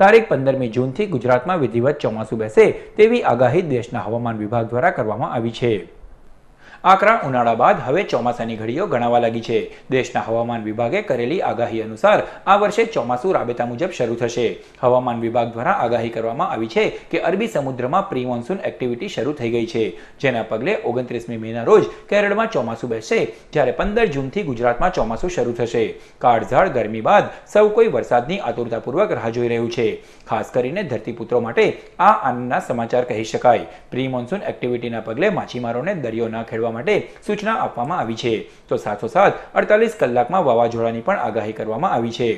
તારીખ પંદરમી જૂનથી ગુજરાતમાં વિધિવત ચોમાસું બેસે તેવી આગાહી દેશના હવામાન વિભાગ દ્વારા કરવામાં આવી છે આકરા ઉનાળા બાદ હવે ચોમાસાની ઘડીઓ ગણાવા લાગી છે દેશના હવામાન વિભાગે કરેલી આગાહી અનુસાર આ વર્ષે ચોમાસું રાબેતા મુજબ શરૂ થશે હવામાન વિભાગ દ્વારા આગાહી કરવામાં આવી છે કે અરબી સમુદ્રમાં પ્રી મોન્સૂન એક્ટિવિટી શરૂ થઈ ગઈ છે જેના પગલે ઓગણત્રીસમી મેના રોજ કેરળમાં ચોમાસું બેસશે જ્યારે પંદર જૂનથી ગુજરાતમાં ચોમાસું શરૂ થશે કાળઝાળ ગરમી બાદ સૌ કોઈ વરસાદની આતુરતાપૂર્વક રાહ જોઈ રહ્યું છે ખાસ કરીને ધરતીપુત્રો માટે આ આનંદના સમાચાર કહી શકાય પ્રી મોન્સૂન એક્ટિવિટીના પગલે માછીમારોને દરિયો ના ખેડવા માટે સૂચના આપવામાં આવી છે તો સાથોસાથ અડતાલીસ કલાકમાં વાવાઝોડાની પણ આગાહી કરવામાં આવી છે